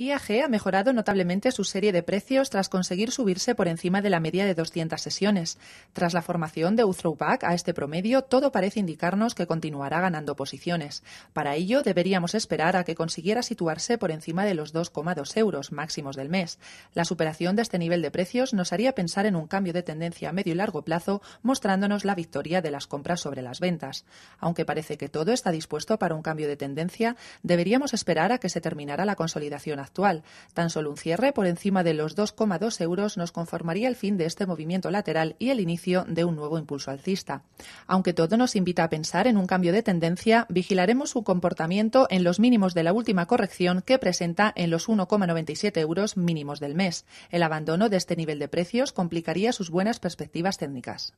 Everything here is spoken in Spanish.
IAG ha mejorado notablemente su serie de precios tras conseguir subirse por encima de la media de 200 sesiones. Tras la formación de Uthrowback back a este promedio, todo parece indicarnos que continuará ganando posiciones. Para ello, deberíamos esperar a que consiguiera situarse por encima de los 2,2 euros máximos del mes. La superación de este nivel de precios nos haría pensar en un cambio de tendencia a medio y largo plazo, mostrándonos la victoria de las compras sobre las ventas. Aunque parece que todo está dispuesto para un cambio de tendencia, deberíamos esperar a que se terminara la consolidación actual. Tan solo un cierre por encima de los 2,2 euros nos conformaría el fin de este movimiento lateral y el inicio de un nuevo impulso alcista. Aunque todo nos invita a pensar en un cambio de tendencia, vigilaremos su comportamiento en los mínimos de la última corrección que presenta en los 1,97 euros mínimos del mes. El abandono de este nivel de precios complicaría sus buenas perspectivas técnicas.